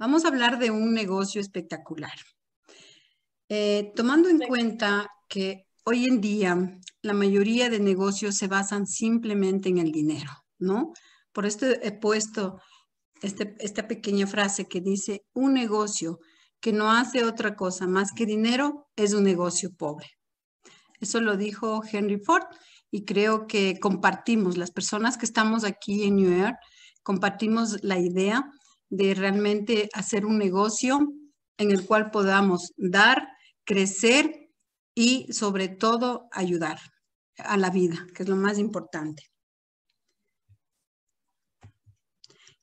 Vamos a hablar de un negocio espectacular. Eh, tomando en cuenta que hoy en día la mayoría de negocios se basan simplemente en el dinero, ¿no? Por esto he puesto este, esta pequeña frase que dice, un negocio que no hace otra cosa más que dinero es un negocio pobre. Eso lo dijo Henry Ford y creo que compartimos, las personas que estamos aquí en New York, compartimos la idea de realmente hacer un negocio en el cual podamos dar, crecer y sobre todo ayudar a la vida, que es lo más importante.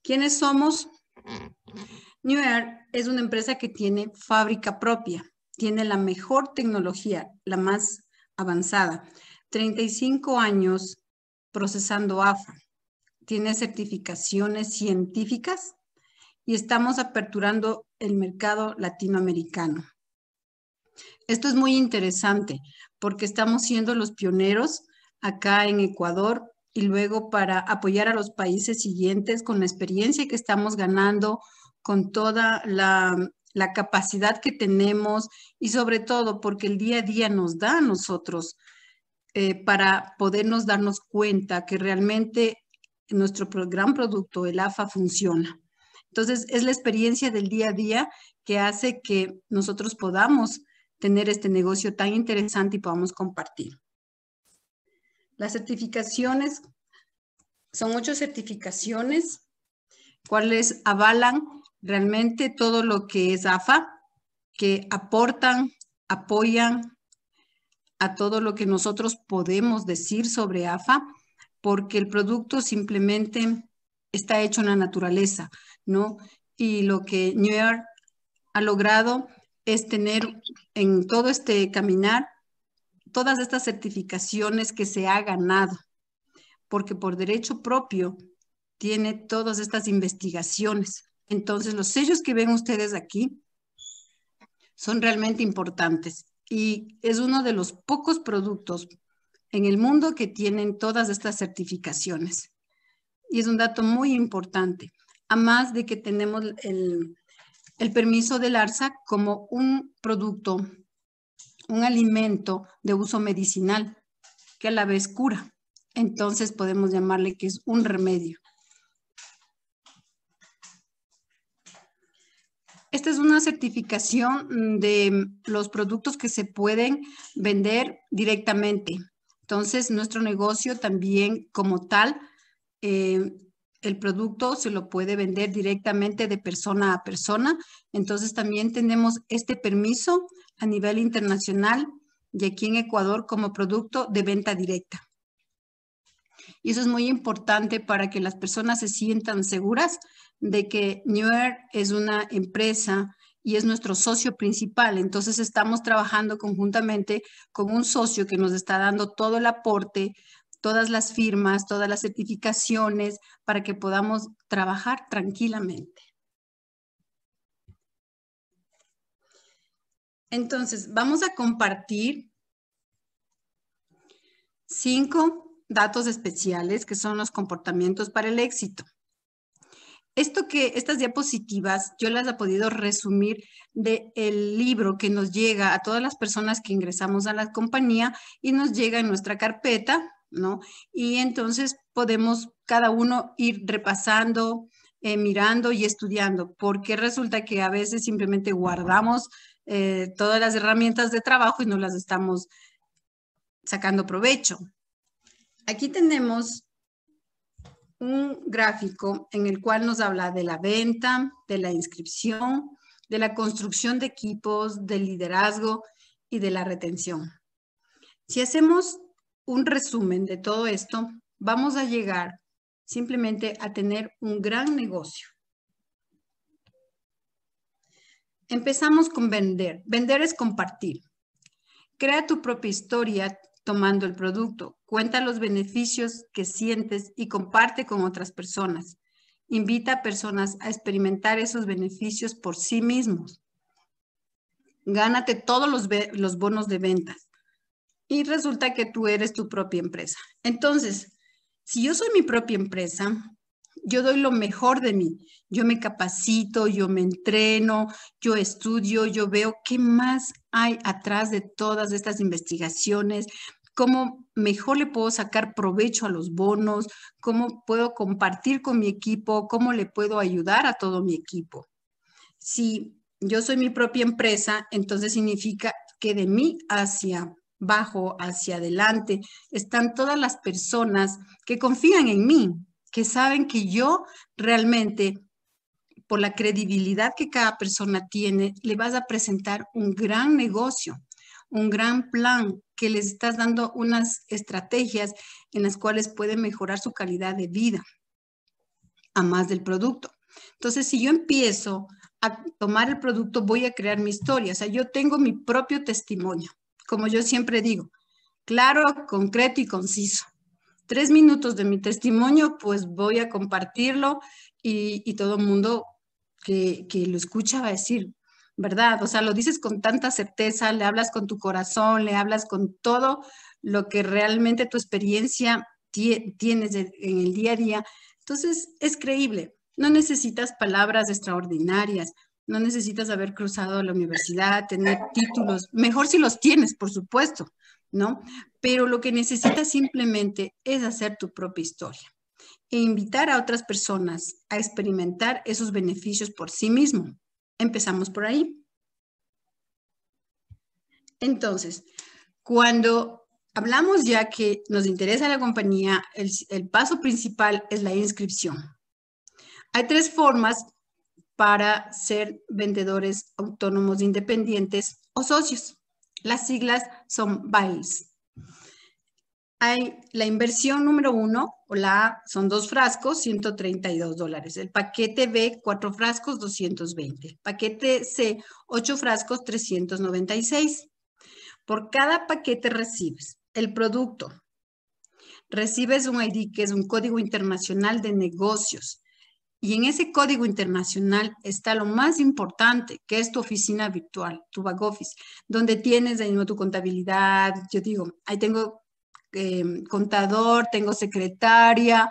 ¿Quiénes somos? New Air es una empresa que tiene fábrica propia, tiene la mejor tecnología, la más avanzada. 35 años procesando AFA. Tiene certificaciones científicas y estamos aperturando el mercado latinoamericano. Esto es muy interesante porque estamos siendo los pioneros acá en Ecuador y luego para apoyar a los países siguientes con la experiencia que estamos ganando, con toda la, capacidad que tenemos y sobre todo porque el día a día nos da a nosotros eh, para podernos darnos cuenta que realmente nuestro gran producto, el AFA, funciona. Entonces, es la experiencia del día a día que hace que nosotros podamos tener este negocio tan interesante y podamos compartir. Las certificaciones, son muchas certificaciones, cuales avalan realmente todo lo que es AFA, que aportan, apoyan a todo lo que nosotros podemos decir sobre AFA, porque el producto simplemente está hecho en la naturaleza. ¿no? Y lo que York ha logrado es tener en todo este caminar todas estas certificaciones que se ha ganado, porque por derecho propio tiene todas estas investigaciones. Entonces, los sellos que ven ustedes aquí son realmente importantes y es uno de los pocos productos en el mundo que tienen todas estas certificaciones. Y es un dato muy importante a más de que tenemos el, permiso del ARSA como un producto, un alimento de uso medicinal que a la vez cura. Entonces podemos llamarle que es un remedio. Esta es una certificación de los productos que se pueden vender directamente. Entonces, nuestro negocio también como tal eh, el producto se lo puede vender directamente de persona a persona. Entonces también tenemos este permiso a nivel internacional y aquí en Ecuador como producto de venta directa. Y eso es muy importante para que las personas se sientan seguras de que New es una empresa y es nuestro socio principal. Entonces estamos trabajando conjuntamente con un socio que nos está dando todo el aporte, todas las firmas, todas las certificaciones para que podamos trabajar tranquilamente. Entonces, vamos a compartir cinco datos especiales que son los comportamientos para el éxito. Esto que estas diapositivas yo las he podido resumir del libro que nos llega a todas las personas que ingresamos a la compañía y nos llega en nuestra carpeta y entonces podemos cada uno ir repasando, eh, mirando y estudiando, porque resulta que a veces simplemente guardamos eh, todas las herramientas de trabajo y no las estamos sacando provecho. Aquí tenemos un gráfico en el cual nos habla de la venta, de la inscripción, de la construcción de equipos, del liderazgo y de la retención. Si hacemos un resumen de todo esto, vamos a llegar simplemente a tener un gran negocio. Empezamos con vender. Vender es compartir. Crea tu propia historia tomando el producto. Cuenta los beneficios que sientes y comparte con otras personas. Invita a personas a experimentar esos beneficios por sí mismos. Gánate todos los, los bonos de ventas y resulta que tú eres tu propia empresa. Entonces, si yo soy mi propia empresa, yo doy lo mejor de mí. Yo me capacito, yo me entreno, yo estudio, yo veo qué más hay atrás de todas estas investigaciones, cómo mejor le puedo sacar provecho a los bonos, cómo puedo compartir con mi equipo, cómo le puedo ayudar a todo mi equipo. Si yo soy mi propia empresa, entonces significa que de mí hacia bajo, hacia adelante, están todas las personas que confían en mí, que saben que yo realmente, por la credibilidad que cada persona tiene, le vas a presentar un gran negocio, un gran plan, que les estás dando unas estrategias en las cuales pueden mejorar su calidad de vida, a más del producto. Entonces, si yo empiezo a tomar el producto, voy a crear mi historia, o sea, yo tengo mi propio testimonio como yo siempre digo, claro, concreto y conciso. Tres minutos de mi testimonio, pues voy a compartirlo y, todo el mundo que, que lo escucha va a decir, ¿verdad? O sea, lo dices con tanta certeza, le hablas con tu corazón, le hablas con todo lo que realmente tu experiencia tienes en el día a día. Entonces, es creíble. No necesitas palabras extraordinarias, no necesitas haber cruzado la universidad, tener títulos, mejor si los tienes, por supuesto, ¿no? Pero lo que necesitas simplemente es hacer tu propia historia e invitar a otras personas a experimentar esos beneficios por sí mismo. Empezamos por ahí. Entonces, cuando hablamos ya que nos interesa la compañía, el, paso principal es la inscripción. Hay tres formas para ser vendedores autónomos independientes o socios. Las siglas son Biles. Hay la inversión número uno, o la A, son dos frascos, 132 dólares. El paquete B, cuatro frascos, 220. El paquete C, ocho frascos, 396. Por cada paquete recibes el producto. Recibes un ID, que es un código internacional de negocios. Y en ese código internacional está lo más importante, que es tu oficina virtual, tu back office, donde tienes ahí mismo tu contabilidad. Yo digo, ahí tengo em, contador, tengo secretaria,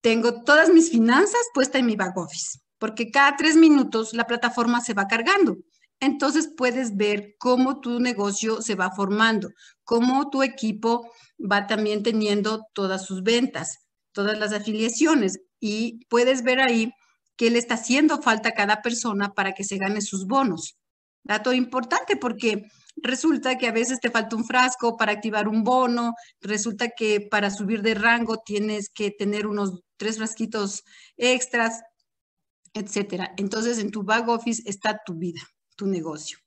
tengo todas mis finanzas puestas en mi back office, porque cada tres minutos la plataforma se va cargando. Entonces puedes ver cómo tu negocio se va formando, cómo tu equipo va también teniendo todas sus ventas todas las afiliaciones y puedes ver ahí que le está haciendo falta a cada persona para que se gane sus bonos. Dato importante porque resulta que a veces te falta un frasco para activar un bono, resulta que para subir de rango tienes que tener unos tres frasquitos extras, etcétera. Entonces, en tu back office está tu vida, tu negocio.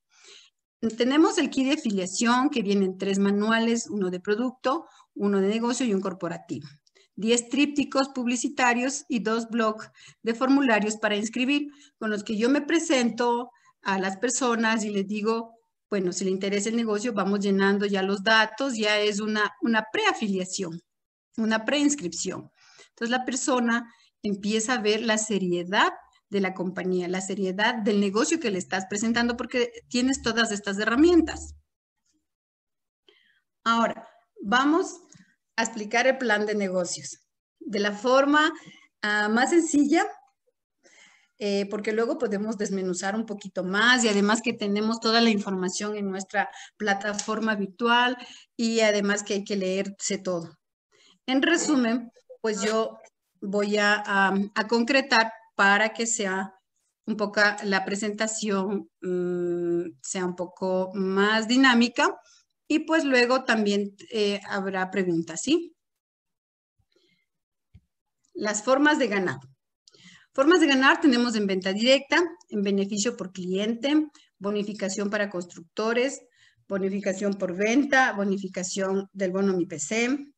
Tenemos el kit de afiliación que viene en tres manuales, uno de producto, uno de negocio y un corporativo. 10 trípticos publicitarios y dos blogs de formularios para inscribir, con los que yo me presento a las personas y les digo, bueno, si le interesa el negocio, vamos llenando ya los datos, ya es una, una preafiliación, una preinscripción. Entonces la persona empieza a ver la seriedad de la compañía, la seriedad del negocio que le estás presentando porque tienes todas estas herramientas. Ahora, vamos explicar el plan de negocios de la forma ah, más sencilla, eh, porque luego podemos desmenuzar un poquito más y además que tenemos toda la información en nuestra plataforma virtual y además que hay que leerse todo. En resumen, pues yo voy a, concretar para que sea un poco la presentación mm, sea un poco más dinámica y pues luego también eh, habrá preguntas, ¿sí? Las formas de ganar. Formas de ganar tenemos en venta directa, en beneficio por cliente, bonificación para constructores, bonificación por venta, bonificación del bono Mi PC,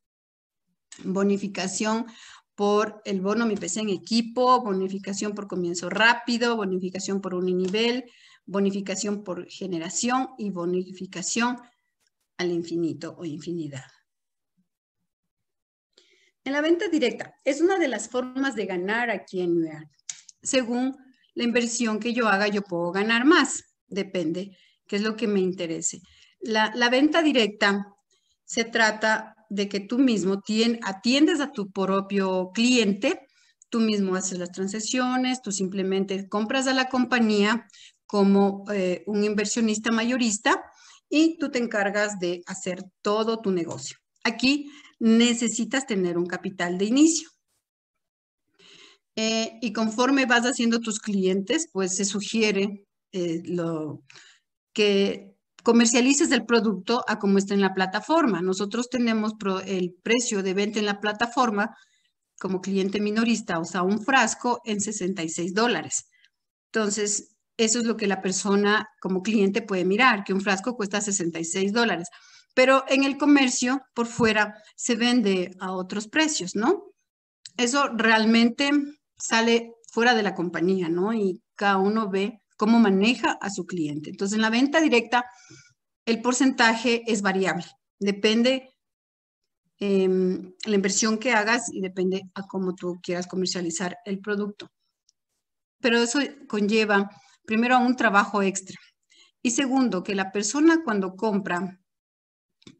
bonificación por el bono Mi PC en equipo, bonificación por comienzo rápido, bonificación por nivel bonificación por generación y bonificación al infinito o infinidad. En la venta directa es una de las formas de ganar aquí en New Según la inversión que yo haga, yo puedo ganar más. Depende qué es lo que me interese. La, venta directa se trata de que tú mismo atiendes a tu propio cliente, tú mismo haces las transacciones, tú simplemente compras a la compañía como eh, un inversionista mayorista y tú te encargas de hacer todo tu negocio. Aquí necesitas tener un capital de inicio. Eh, y conforme vas haciendo tus clientes, pues se sugiere eh, lo, que comercialices el producto a como está en la plataforma. Nosotros tenemos el precio de venta en la plataforma como cliente minorista, o sea, un frasco en 66 dólares. Entonces, eso es lo que la persona como cliente puede mirar, que un frasco cuesta 66 dólares. Pero en el comercio, por fuera, se vende a otros precios, ¿no? Eso realmente sale fuera de la compañía, ¿no? Y cada uno ve cómo maneja a su cliente. Entonces, en la venta directa, el porcentaje es variable. Depende de em, la inversión que hagas y depende a cómo tú quieras comercializar el producto. Pero eso conlleva primero a un trabajo extra. Y segundo, que la persona cuando compra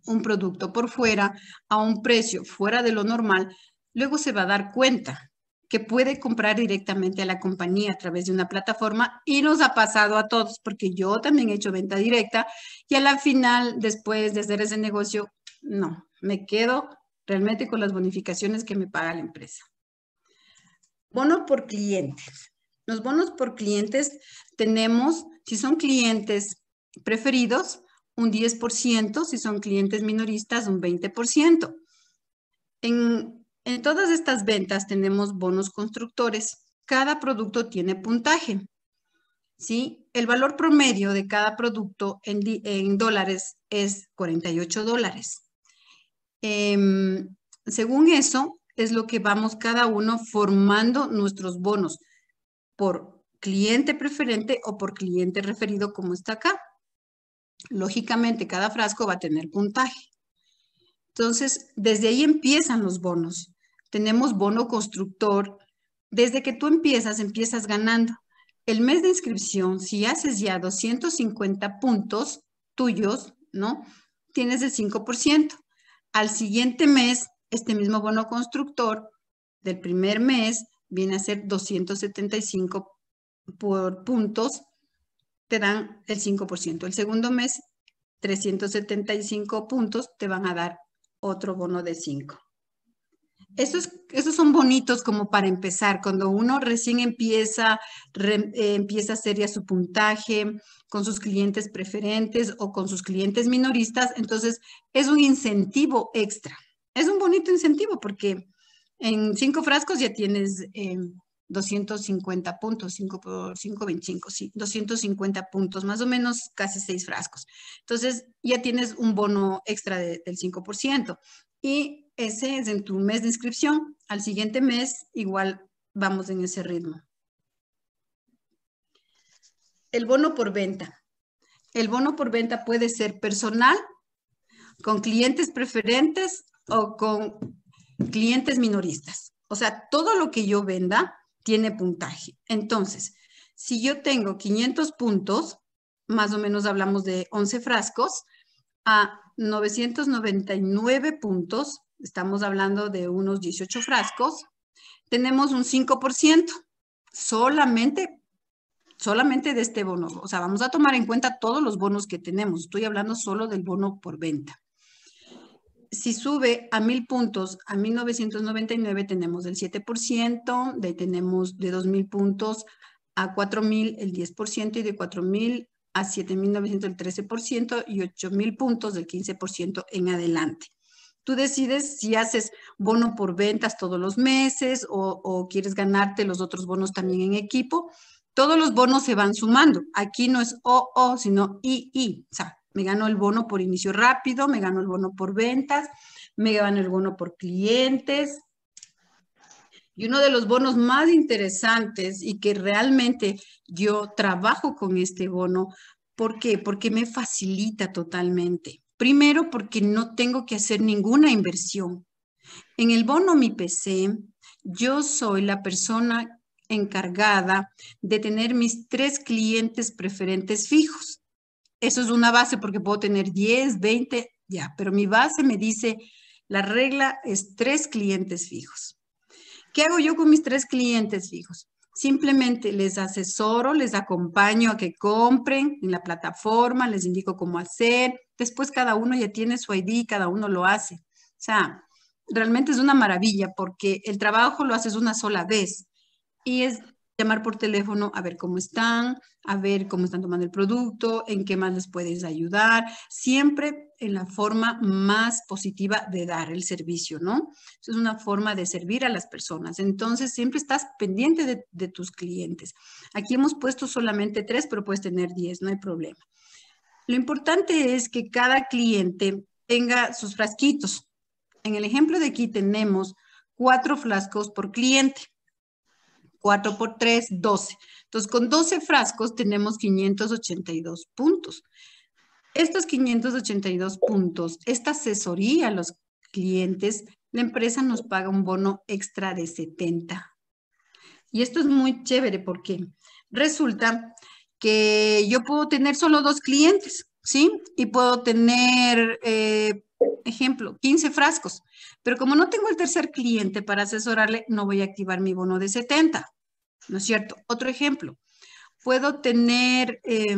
un producto por fuera a un precio fuera de lo normal, luego se va a dar cuenta que puede comprar directamente a la compañía a través de una plataforma y nos ha pasado a todos porque yo también he hecho venta directa y a la final, después de hacer ese negocio, no, me quedo realmente con las bonificaciones que me paga la empresa. Bono por clientes. Los bonos por clientes tenemos, si son clientes preferidos, un 10%, si son clientes minoristas, un 20%. En, en todas estas ventas tenemos bonos constructores. Cada producto tiene puntaje. ¿sí? El valor promedio de cada producto en, dólares es 48 dólares. Em, según eso, es lo que vamos cada uno formando nuestros bonos por cliente preferente o por cliente referido como está acá. Lógicamente, cada frasco va a tener puntaje. Entonces, desde ahí empiezan los bonos. Tenemos bono constructor. Desde que tú empiezas, empiezas ganando. El mes de inscripción, si haces ya 250 puntos tuyos, ¿no? Tienes el 5%. Al siguiente mes, este mismo bono constructor del primer mes viene a ser 275 por puntos, te dan el 5%. El segundo mes, 375 puntos, te van a dar otro bono de 5. Esos son bonitos como para empezar, cuando uno recién empieza, eh, empieza a hacer ya su puntaje con sus clientes preferentes o con sus clientes minoristas, entonces es un incentivo extra. Es un bonito incentivo porque en cinco frascos ya tienes 250 eh, puntos, 5 por 5, 25, sí, 250 puntos, más o menos casi seis frascos. Entonces ya tienes un bono extra del 5%. Y ese es en tu mes de inscripción. Al siguiente mes igual vamos en ese ritmo. El bono por venta. El bono por venta puede ser personal, con clientes preferentes o con clientes minoristas. O sea, todo lo que yo venda tiene puntaje. Entonces, si yo tengo 500 puntos, más o menos hablamos de 11 frascos, a 999 puntos, estamos hablando de unos 18 frascos, tenemos un 5% solamente, solamente de este bono. O sea, vamos a tomar en cuenta todos los bonos que tenemos. Estoy hablando solo del bono por venta si sube a 1000 puntos a 1999 tenemos el 7%, de ahí tenemos de 2000 puntos a 4000 el 10% y de 4000 a 7900 el 13% y 8000 puntos del 15% en adelante. Tú decides si haces bono por ventas todos los meses o, o quieres ganarte los otros bonos también en equipo. Todos los bonos se van sumando. Aquí no es OO, sino II. O sea, me ganó el bono por inicio rápido, me ganó el bono por ventas, me gano el bono por clientes. Y uno de los bonos más interesantes y que realmente yo trabajo con este bono, ¿por qué? Porque me facilita totalmente. Primero, porque no tengo que hacer ninguna inversión. En el bono Mi PC, yo soy la persona encargada de tener mis tres clientes preferentes fijos. Eso es una base porque puedo tener 10, 20, ya, pero mi base me dice, la regla es tres clientes fijos. ¿Qué hago yo con mis tres clientes fijos? Simplemente les asesoro, les acompaño a que compren en la plataforma, les indico cómo hacer. Después cada uno ya tiene su ID, cada uno lo hace. O sea, realmente es una maravilla porque el trabajo lo haces una sola vez y es llamar por teléfono a ver cómo están, a ver cómo están tomando el producto, en qué más les puedes ayudar, siempre en la forma más positiva de dar el servicio, ¿no? es una forma de servir a las personas. Entonces, siempre estás pendiente de, tus clientes. Aquí hemos puesto solamente tres, pero puedes tener diez, no hay problema. Lo importante es que cada cliente tenga sus frasquitos. En el ejemplo de aquí tenemos cuatro frascos por cliente. 4 por 3, 12. Entonces, con 12 frascos tenemos 582 puntos. Estos 582 puntos, esta asesoría a los clientes, la empresa nos paga un bono extra de 70. Y esto es muy chévere porque resulta que yo puedo tener solo dos clientes, ¿sí? Y puedo tener, eh, ejemplo, 15 frascos. Pero como no tengo el tercer cliente para asesorarle, no voy a activar mi bono de 70, ¿no es cierto? Otro ejemplo, puedo tener 10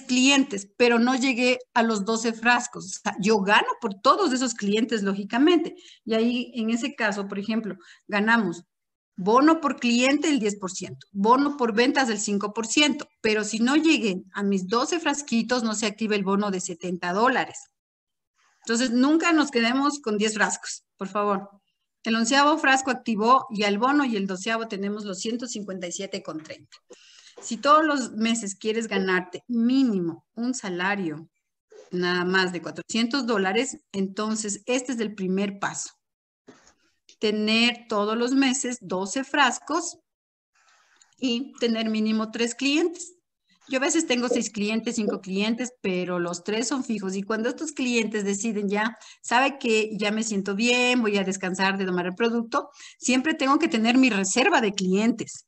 em, clientes, pero no llegué a los 12 frascos. yo gano por todos esos clientes, lógicamente. Y ahí, en ese caso, por ejemplo, ganamos bono por cliente el 10%, bono por ventas del 5%, pero si no lleguen a mis 12 frasquitos, no se activa el bono de 70 dólares. Entonces, nunca nos quedemos con 10 frascos, por favor. El onceavo frasco activó y al bono y el doceavo tenemos los 157,30. Si todos los meses quieres ganarte mínimo un salario nada más de 400 dólares, entonces este es el primer paso tener todos los meses 12 frascos y tener mínimo tres clientes. Yo a veces tengo seis clientes, cinco clientes, pero los tres son fijos. Y cuando estos clientes deciden ya, sabe que ya me siento bien, voy a descansar de tomar el producto, siempre tengo que tener mi reserva de clientes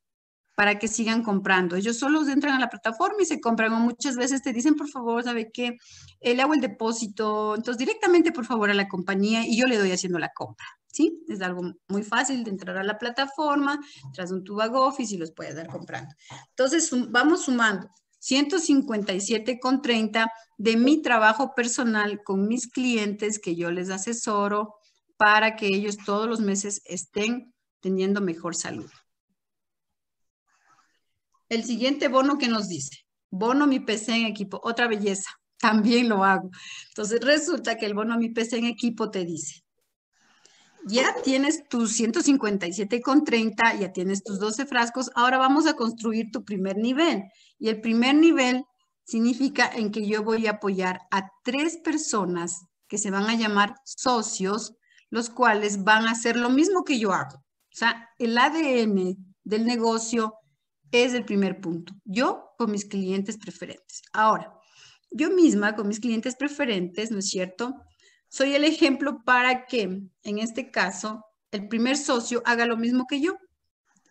para que sigan comprando. Ellos solo entran a la plataforma y se compran. muchas veces te dicen, por favor, ¿sabe que eh, le hago el depósito. Entonces, directamente, por favor, a la compañía y yo le doy haciendo la compra. ¿sí? Es algo muy fácil de entrar a la plataforma, tras un tubago, Office y los puedes dar comprando. Entonces, vamos sumando 157,30 de mi trabajo personal con mis clientes que yo les asesoro para que ellos todos los meses estén teniendo mejor salud. El siguiente bono que nos dice, bono mi PC en equipo, otra belleza, también lo hago. Entonces resulta que el bono mi PC en equipo te dice, ya tienes tus 157,30, ya tienes tus 12 frascos, ahora vamos a construir tu primer nivel. Y el primer nivel significa en que yo voy a apoyar a tres personas que se van a llamar socios, los cuales van a hacer lo mismo que yo hago. O sea, el ADN del negocio es el primer punto. Yo con mis clientes preferentes. Ahora, yo misma con mis clientes preferentes, ¿no es cierto? soy el ejemplo para que, en este caso, el primer socio haga lo mismo que yo.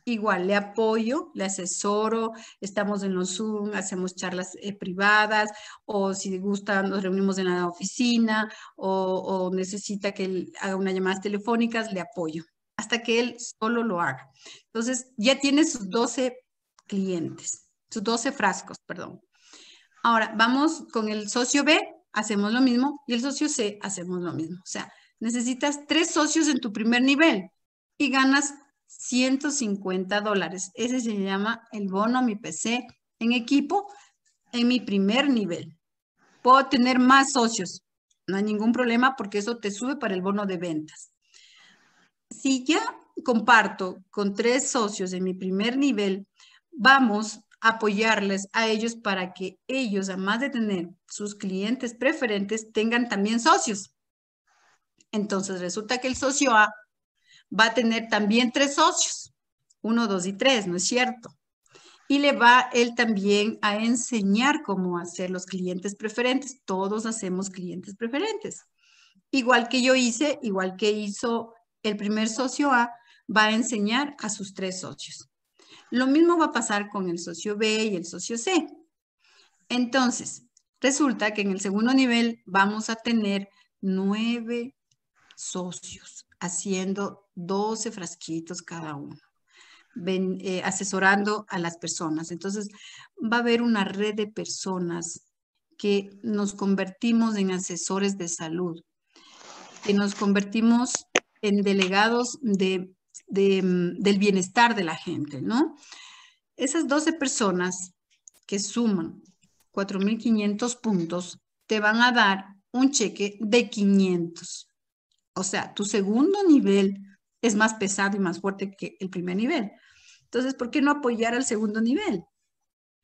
Igual, le apoyo, le asesoro, estamos en los Zoom, hacemos charlas eh, privadas, o si le gusta, nos reunimos en la oficina, o, necesita que haga unas llamadas telefónicas, le apoyo, hasta que él solo lo haga. Entonces, ya tiene sus 12 clientes, sus 12 frascos, perdón. Ahora, vamos con el socio B, hacemos lo mismo, y el socio C, hacemos lo mismo. O sea, necesitas tres socios en tu primer nivel y ganas 150 dólares. Ese se llama el bono Mi PC en equipo en mi primer nivel. Puedo tener más socios, no hay ningún problema porque eso te sube para el bono de ventas. Si ya comparto con tres socios en mi primer nivel, vamos apoyarles a ellos para que ellos, además de tener sus clientes preferentes, tengan también socios. Entonces resulta que el socio A va a tener también tres socios, uno, dos y tres, ¿no es cierto? Y le va él también a enseñar cómo hacer los clientes preferentes. Todos hacemos clientes preferentes. Igual que yo hice, igual que hizo el primer socio A, va a enseñar a sus tres socios. Lo mismo va a pasar con el socio B y el socio C. Entonces, resulta que en el segundo nivel vamos a tener nueve socios haciendo 12 frasquitos cada uno, eh, asesorando a las personas. Entonces, va a haber una red de personas que nos convertimos en asesores de salud, que nos convertimos en delegados de Mm, del bienestar de la gente, ¿no? Esas 12 personas que suman 4.500 puntos te van a dar un cheque de 500. O sea, tu segundo nivel es más pesado y más fuerte que el primer nivel. Entonces, ¿por qué no apoyar al segundo nivel?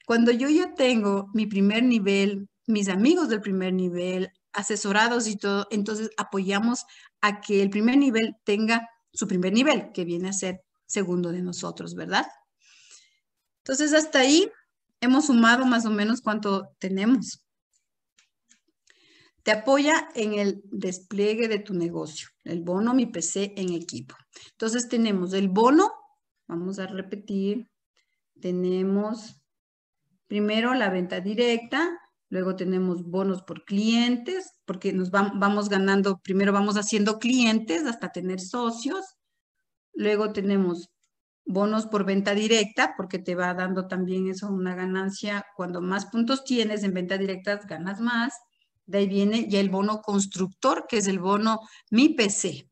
Cuando yo ya tengo mi primer nivel, mis amigos del primer nivel, asesorados y todo, entonces apoyamos a que el primer nivel tenga su primer nivel, que viene a ser segundo de nosotros, ¿verdad? Entonces, hasta ahí hemos sumado más o menos cuánto tenemos. Te apoya en el despliegue de tu negocio, el bono Mi PC en equipo. Entonces, tenemos el bono, vamos a repetir, tenemos primero la venta directa, Luego tenemos bonos por clientes, porque nos vamos ganando, primero vamos haciendo clientes hasta tener socios. Luego tenemos bonos por venta directa, porque te va dando también eso una ganancia. Cuando más puntos tienes en venta directa, ganas más. De ahí viene ya el bono constructor, que es el bono Mi PC.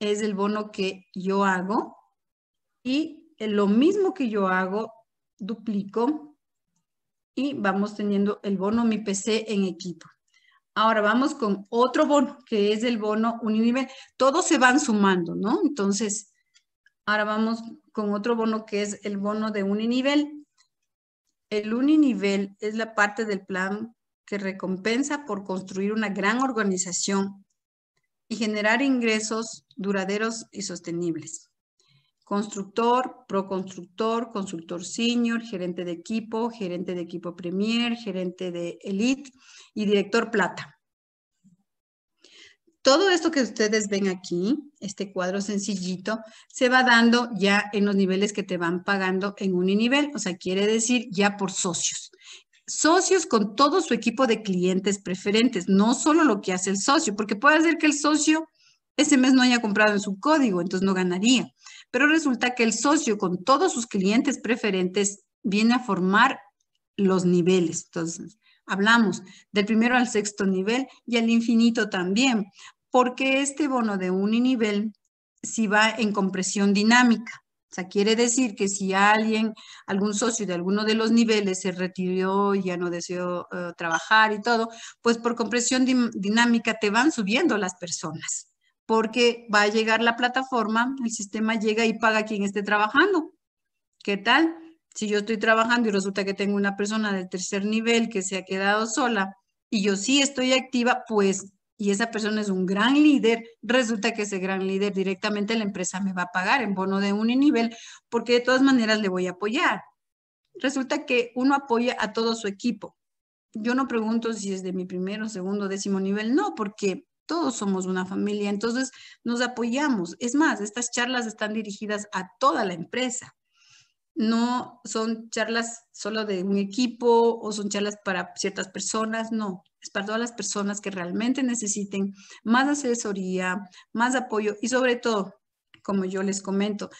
Es el bono que yo hago y lo mismo que yo hago, duplico y vamos teniendo el bono Mi PC en equipo. Ahora vamos con otro bono, que es el bono uninivel. Todos se van sumando, ¿no? Entonces, ahora vamos con otro bono que es el bono de uninivel. El uninivel es la parte del plan que recompensa por construir una gran organización y generar ingresos duraderos y sostenibles constructor, proconstructor, consultor senior, gerente de equipo, gerente de equipo premier, gerente de elite y director plata. Todo esto que ustedes ven aquí, este cuadro sencillito, se va dando ya en los niveles que te van pagando en un nivel, o sea, quiere decir ya por socios. Socios con todo su equipo de clientes preferentes, no solo lo que hace el socio, porque puede ser que el socio ese mes no haya comprado en su código, entonces no ganaría. Pero resulta que el socio con todos sus clientes preferentes viene a formar los niveles. Entonces, hablamos del primero al sexto nivel y al infinito también, porque este bono de un nivel si va en compresión dinámica. O sea, quiere decir que si alguien, algún socio de alguno de los niveles se retiró, ya no deseó eh, trabajar y todo, pues por compresión dinámica te van subiendo las personas porque va a llegar la plataforma, el sistema llega y paga a quien esté trabajando. ¿Qué tal? Si yo estoy trabajando y resulta que tengo una persona del tercer nivel que se ha quedado sola y yo sí estoy activa, pues, y esa persona es un gran líder, resulta que ese gran líder directamente la empresa me va a pagar en bono de un nivel porque de todas maneras le voy a apoyar. Resulta que uno apoya a todo su equipo. Yo no pregunto si es de mi primero, segundo, décimo nivel, no, porque todos somos una familia, entonces nos apoyamos. Es más, estas charlas están dirigidas a toda la empresa. No son charlas solo de un equipo o son charlas para ciertas personas, no, es para todas las personas que realmente necesiten más asesoría, más apoyo y sobre todo, como yo les comento,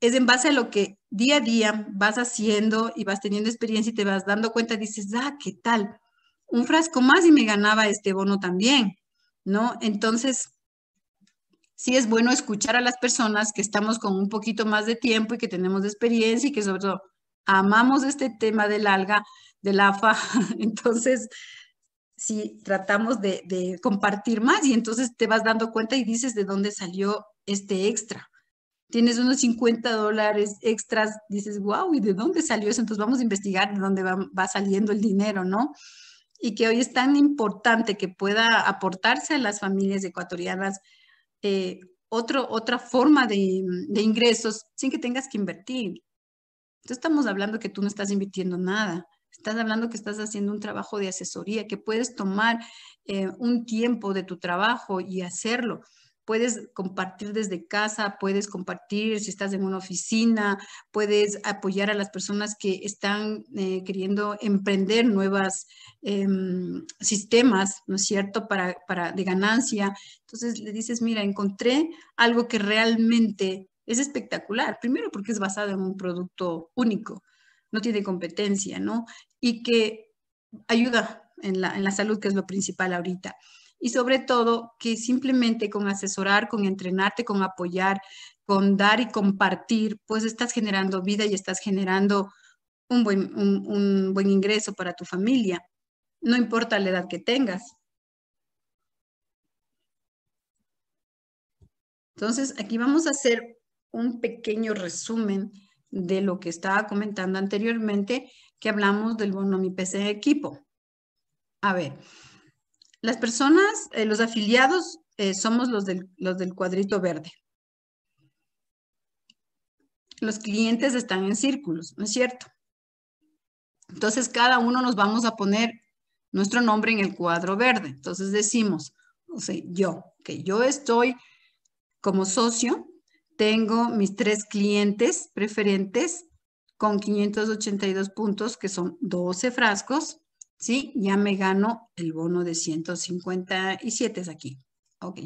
es en base a lo que día a día vas haciendo y vas teniendo experiencia y te vas dando cuenta, dices, ah, ¿qué tal? Un frasco más y me ganaba este bono también. ¿no? Entonces, sí es bueno escuchar a las personas que estamos con un poquito más de tiempo y que tenemos experiencia y que sobre todo amamos este tema del alga, del AFA. Entonces, sí, tratamos de, compartir más y entonces te vas dando cuenta y dices de dónde salió este extra. Tienes unos 50 dólares extras, dices, wow, ¿y de dónde salió eso? Entonces vamos a investigar de dónde va saliendo el dinero, ¿no? y que hoy es tan importante que pueda aportarse a las familias ecuatorianas eh, otra forma de, ingresos sin que tengas que invertir. Entonces estamos hablando que tú no estás invirtiendo nada, estás hablando que estás haciendo un trabajo de asesoría, que puedes tomar eh, un tiempo de tu trabajo y hacerlo puedes compartir desde casa, puedes compartir si estás en una oficina, puedes apoyar a las personas que están eh, queriendo emprender nuevos em, sistemas, ¿no es cierto?, para, para, de ganancia. Entonces le dices, mira, encontré algo que realmente es espectacular, primero porque es basado en un producto único, no tiene competencia, ¿no? Y que ayuda en la, en la salud, que es lo principal ahorita y sobre todo que simplemente con asesorar, con entrenarte, con apoyar, con dar y compartir, pues estás generando vida y estás generando un buen, buen ingreso para tu familia, no importa la edad que tengas. Entonces, aquí vamos a hacer un pequeño resumen de lo que estaba comentando anteriormente, que hablamos del bono Mi PC Equipo. A ver, las personas, eh, los afiliados, eh, somos los del, los del cuadrito verde. Los clientes están en círculos, ¿no es cierto? Entonces, cada uno nos vamos a poner nuestro nombre en el cuadro verde. Entonces decimos, o sea, yo, que yo estoy como socio, tengo mis tres clientes preferentes con 582 puntos, que son 12 frascos. ¿sí? Ya me gano el bono de 157, aquí. Ok.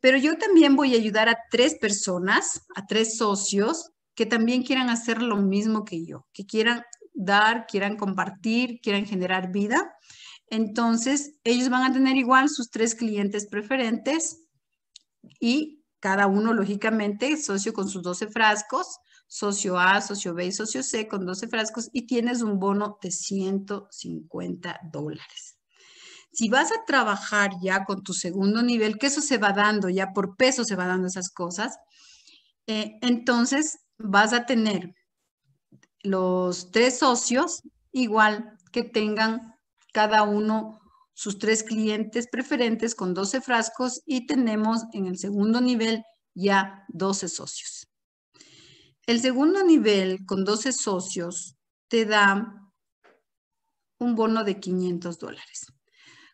Pero yo también voy a ayudar a tres personas, a tres socios que también quieran hacer lo mismo que yo, que quieran dar, quieran compartir, quieran generar vida. Entonces, ellos van a tener igual sus tres clientes preferentes y cada uno, lógicamente, socio con sus 12 frascos socio A, socio B y socio C con 12 frascos y tienes un bono de 150 dólares. Si vas a trabajar ya con tu segundo nivel, que eso se va dando, ya por peso se va dando esas cosas, eh, entonces vas a tener los tres socios igual que tengan cada uno sus tres clientes preferentes con 12 frascos y tenemos en el segundo nivel ya 12 socios. El segundo nivel con 12 socios te da un bono de 500 dólares.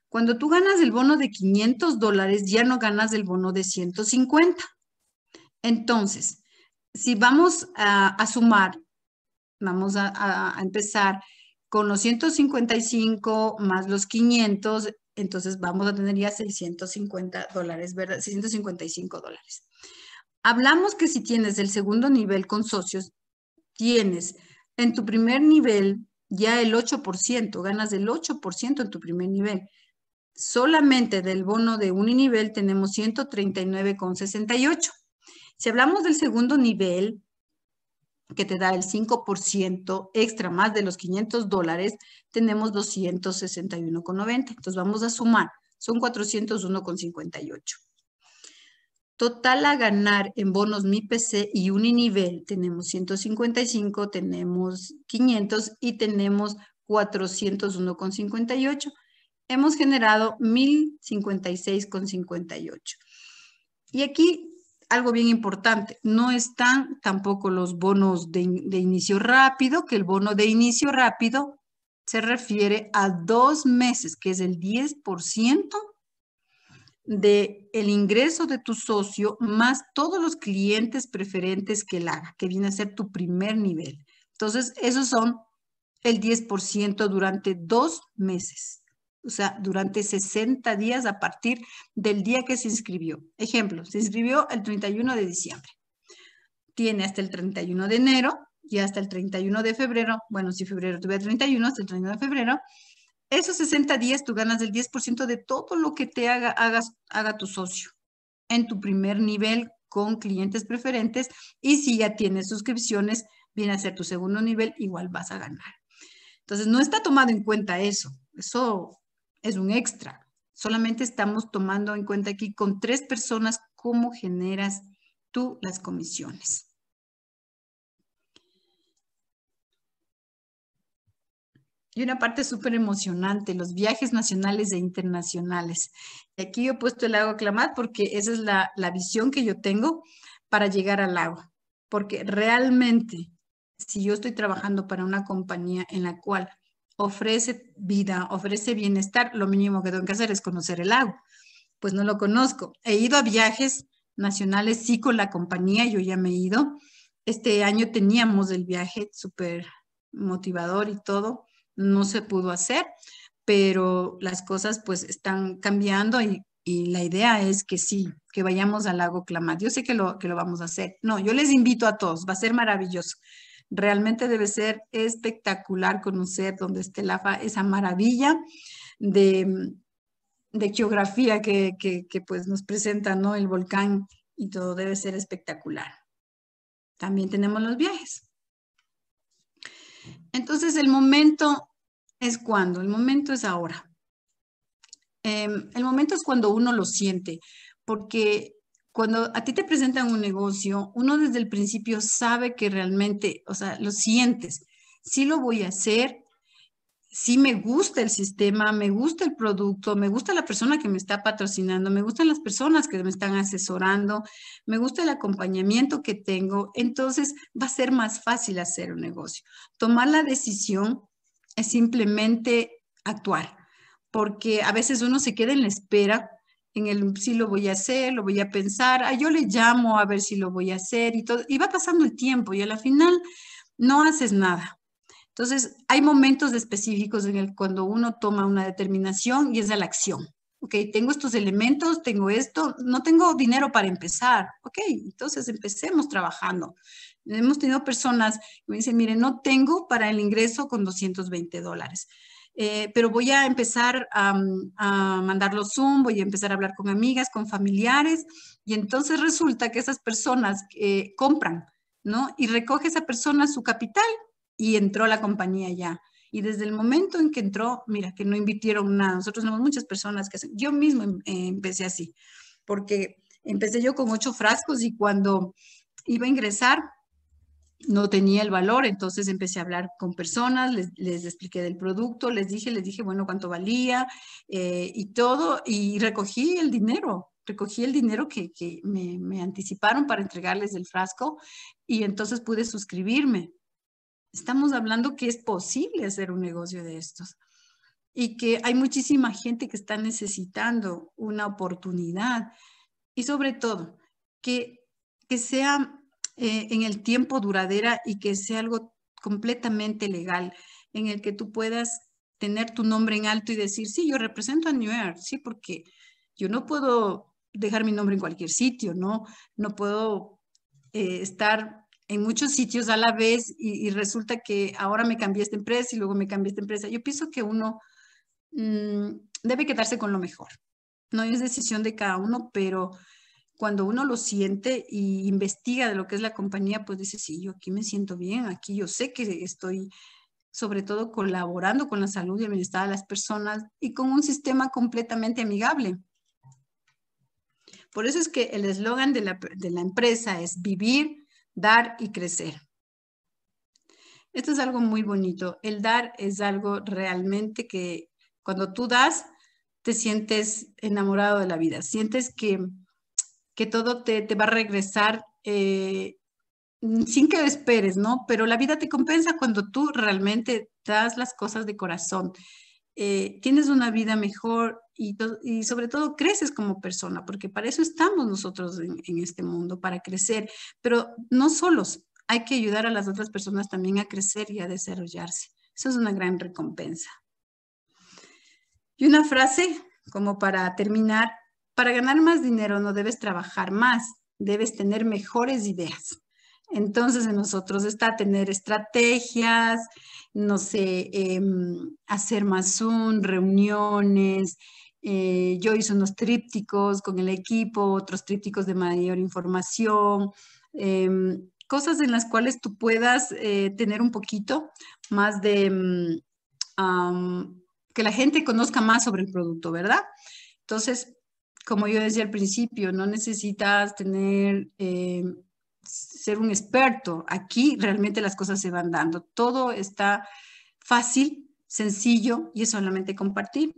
Cuando tú ganas el bono de 500 dólares, ya no ganas el bono de 150. Entonces, si vamos a, sumar, vamos a, a empezar con los 155 más los 500, entonces vamos a tener ya 650 dólares, ¿verdad? 655 dólares. Hablamos que si tienes el segundo nivel con socios, tienes en tu primer nivel ya el 8%, ganas el 8% en tu primer nivel. Solamente del bono de nivel tenemos 139,68. Si hablamos del segundo nivel, que te da el 5% extra más de los 500 dólares, tenemos 261,90. Entonces vamos a sumar, son 401,58. Total a ganar en bonos Mi PC y Uninivel tenemos 155, tenemos 500 y tenemos 401,58. Hemos generado 1056,58. Y aquí algo bien importante, no están tampoco los bonos de, de inicio rápido, que el bono de inicio rápido se refiere a dos meses, que es el 10% de el ingreso de tu socio más todos los clientes preferentes que él haga, que viene a ser tu primer nivel. Entonces, esos son el 10% durante dos meses, o sea, durante 60 días a partir del día que se inscribió. Ejemplo, se inscribió el 31 de diciembre. Tiene hasta el 31 de enero y hasta el 31 de febrero, bueno, si febrero tuviera 31, hasta el 31 de febrero, esos 60 días tú ganas el 10% de todo lo que te haga, hagas, haga tu socio en tu primer nivel con clientes preferentes y si ya tienes suscripciones, viene a ser tu segundo nivel, igual vas a ganar. Entonces, no está tomado en cuenta eso, eso es un extra. Solamente estamos tomando en cuenta aquí con tres personas cómo generas tú las comisiones. y una parte súper emocionante, los viajes nacionales e internacionales. Y aquí yo he puesto el agua Clamat porque esa es la, visión que yo tengo para llegar al agua. porque realmente si yo estoy trabajando para una compañía en la cual ofrece vida, ofrece bienestar, lo mínimo que tengo que hacer es conocer el agua. Pues no lo conozco. He ido a viajes nacionales, sí, con la compañía, yo ya me he ido. Este año teníamos el viaje súper motivador y todo, no se pudo hacer, pero las cosas pues están cambiando y, la idea es que sí, que vayamos al lago Clamat. Yo sé que lo, que lo vamos a hacer. No, yo les invito a todos, va a ser maravilloso. Realmente debe ser espectacular conocer donde esté fa esa maravilla de, geografía que, que, que, pues nos presenta ¿no? el volcán y todo debe ser espectacular. También tenemos los viajes. Entonces el momento es cuando, el momento es ahora. Em, el momento es cuando uno lo siente, porque cuando a ti te presentan un negocio, uno desde el principio sabe que realmente, o sea, lo sientes. Sí lo voy a hacer, si me gusta el sistema, me gusta el producto, me gusta la persona que me está patrocinando, me gustan las personas que me están asesorando, me gusta el acompañamiento que tengo, entonces va a ser más fácil hacer un negocio. Tomar la decisión es simplemente actuar, porque a veces uno se queda en la espera en el si lo voy a hacer, lo voy a pensar, ah, yo le llamo a ver si lo voy a hacer y todo, va pasando el tiempo y a la final no haces nada entonces, hay momentos específicos en el cuando uno toma una determinación y es a la acción. Ok, tengo estos elementos, tengo esto, no tengo dinero para empezar. Ok, entonces empecemos trabajando. Hemos tenido personas que me dicen, mire, no tengo para el ingreso con 220 dólares. Eh, pero voy a empezar a, a mandar los Zoom, voy a empezar a hablar con amigas, con familiares, y entonces resulta que esas personas eh, compran, ¿no? Y recoge esa persona su capital y entró la compañía ya. Y desde el momento en que entró, mira, que no invirtieron nada. Nosotros tenemos muchas personas que Yo mismo em, eh, empecé así, porque empecé yo con ocho frascos y cuando iba a ingresar no tenía el valor, entonces empecé a hablar con personas, les, expliqué del producto, les dije, les dije, bueno, cuánto valía eh, y todo, y recogí el dinero, recogí el dinero que, me, me anticiparon para entregarles el frasco y entonces pude suscribirme estamos hablando que es posible hacer un negocio de estos y que hay muchísima gente que está necesitando una oportunidad y sobre todo que, sea eh, en el tiempo duradera y que sea algo completamente legal en el que tú puedas tener tu nombre en alto y decir, sí, yo represento a New York, sí, porque yo no puedo dejar mi nombre en cualquier sitio, ¿no? No puedo eh, estar en muchos sitios a la vez y, resulta que ahora me cambié esta empresa y luego me cambié esta empresa. Yo pienso que uno mm, debe quedarse con lo mejor. No es decisión de cada uno, pero cuando uno lo siente y investiga de lo que es la compañía, pues dice, sí, yo aquí me siento bien, aquí yo sé que estoy sobre todo colaborando con la salud y el bienestar de las personas y con un sistema completamente amigable. Por eso es que el eslogan de la, de la empresa es vivir dar y crecer. Esto es algo muy bonito. El dar es algo realmente que cuando tú das, te sientes enamorado de la vida, sientes que, que todo te, va a regresar eh, sin que esperes, ¿no? Pero la vida te compensa cuando tú realmente das las cosas de corazón. Eh, tienes una vida mejor, y, sobre todo creces como persona, porque para eso estamos nosotros en, este mundo, para crecer, pero no solos, hay que ayudar a las otras personas también a crecer y a desarrollarse. Eso es una gran recompensa. Y una frase como para terminar, para ganar más dinero no debes trabajar más, debes tener mejores ideas. Entonces en nosotros está tener estrategias, no sé, em, hacer más Zoom, reuniones, eh, yo hice unos trípticos con el equipo, otros trípticos de mayor información, em, cosas en las cuales tú puedas eh, tener un poquito más de, mm, que la gente conozca más sobre el producto, ¿verdad? Entonces, como yo decía al principio, no necesitas tener eh, ser un experto. Aquí realmente las cosas se van dando. Todo está fácil, sencillo y es solamente compartir.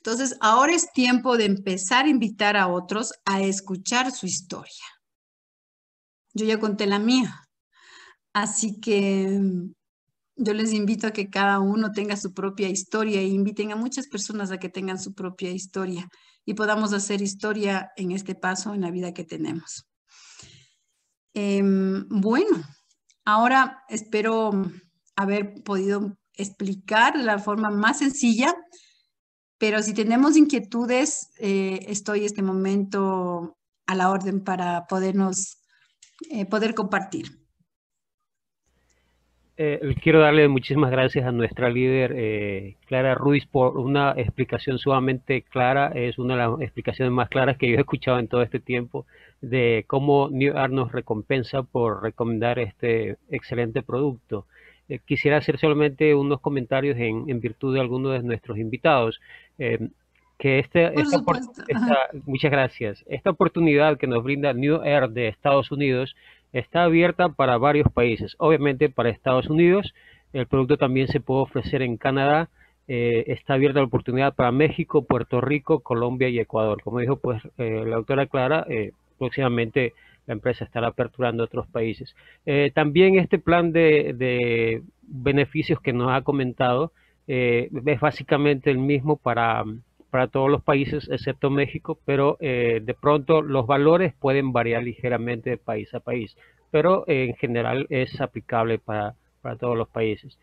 Entonces, ahora es tiempo de empezar a invitar a otros a escuchar su historia. Yo ya conté la mía, así que mm, yo les invito a que cada uno tenga su propia historia e inviten a muchas personas a que tengan su propia historia y podamos hacer historia en este paso en la vida que tenemos. Em, bueno, ahora espero haber podido explicar la forma más sencilla pero si tenemos inquietudes, eh, estoy este momento a la orden para podernos, eh, poder compartir. Eh, quiero darle muchísimas gracias a nuestra líder eh, Clara Ruiz por una explicación sumamente clara. Es una de las explicaciones más claras que yo he escuchado en todo este tiempo de cómo New Art nos recompensa por recomendar este excelente producto. Eh, quisiera hacer solamente unos comentarios en, virtud de algunos de nuestros invitados. Eh, que este, muchas gracias. Esta oportunidad que nos brinda New Air de Estados Unidos está abierta para varios países. Obviamente para Estados Unidos, el producto también se puede ofrecer en Canadá. Eh, está abierta la oportunidad para México, Puerto Rico, Colombia y Ecuador. Como dijo pues la doctora Clara, próximamente la empresa estará aperturando otros países. Eh, también este plan de, beneficios que nos ha comentado eh, es básicamente el mismo para, todos los países excepto México, pero eh, de pronto los valores pueden variar ligeramente de país a país, pero en general es aplicable para, para todos los países.